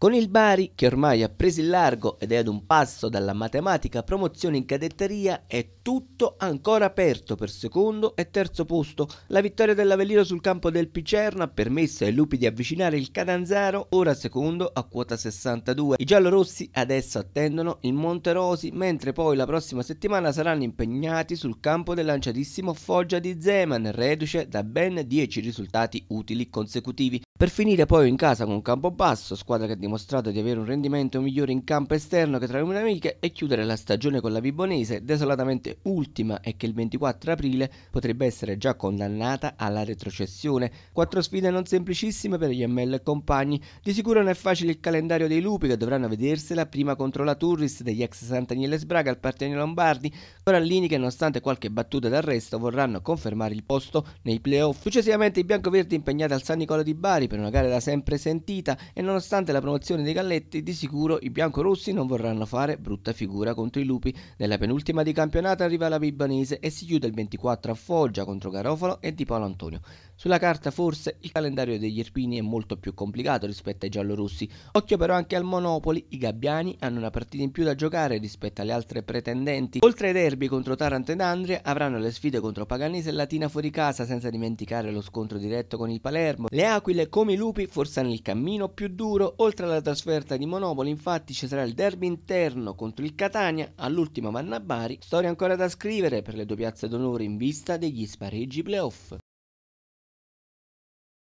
Con il Bari, che ormai ha preso il largo ed è ad un passo dalla matematica promozione in cadetteria, è tutto ancora aperto per secondo e terzo posto. La vittoria dell'Avellino sul campo del Picerno ha permesso ai lupi di avvicinare il Catanzaro, ora secondo a quota 62. I giallorossi adesso attendono il Monte Rosi, mentre poi la prossima settimana saranno impegnati sul campo del lanciatissimo Foggia di Zeman, reduce da ben 10 risultati utili consecutivi per finire poi in casa con Campobasso, squadra che ha dimostrato di avere un rendimento migliore in campo esterno che tra le amiche e chiudere la stagione con la Vibonese, desolatamente ultima e che il 24 aprile potrebbe essere già condannata alla retrocessione. Quattro sfide non semplicissime per gli ML e compagni, di sicuro non è facile il calendario dei lupi che dovranno vedersela prima contro la Turris degli ex Sant'Agnele Sbraga al Parteni Lombardi, Corallini che nonostante qualche battuta d'arresto vorranno confermare il posto nei playoff. Successivamente i biancoverdi impegnati al San Nicola di Bari per una gara da sempre sentita e nonostante la promozione dei Galletti, di sicuro i biancorossi non vorranno fare brutta figura contro i lupi. Nella penultima di campionato arriva la Bibanese e si chiude il 24 a Foggia contro Garofalo e Di Paolo Antonio. Sulla carta forse il calendario degli Irpini è molto più complicato rispetto ai giallorossi. Occhio però anche al Monopoli, i gabbiani hanno una partita in più da giocare rispetto alle altre pretendenti. Oltre ai derby contro Taranto ed Andria avranno le sfide contro Paganese e Latina fuori casa senza dimenticare lo scontro diretto con il Palermo. Le Aquile contro come i lupi, forzano il cammino più duro. Oltre alla trasferta di Monopoli, infatti, ci sarà il derby interno contro il Catania, all'ultimo Vanna Bari, Storia ancora da scrivere per le due piazze d'onore in vista degli spareggi playoff.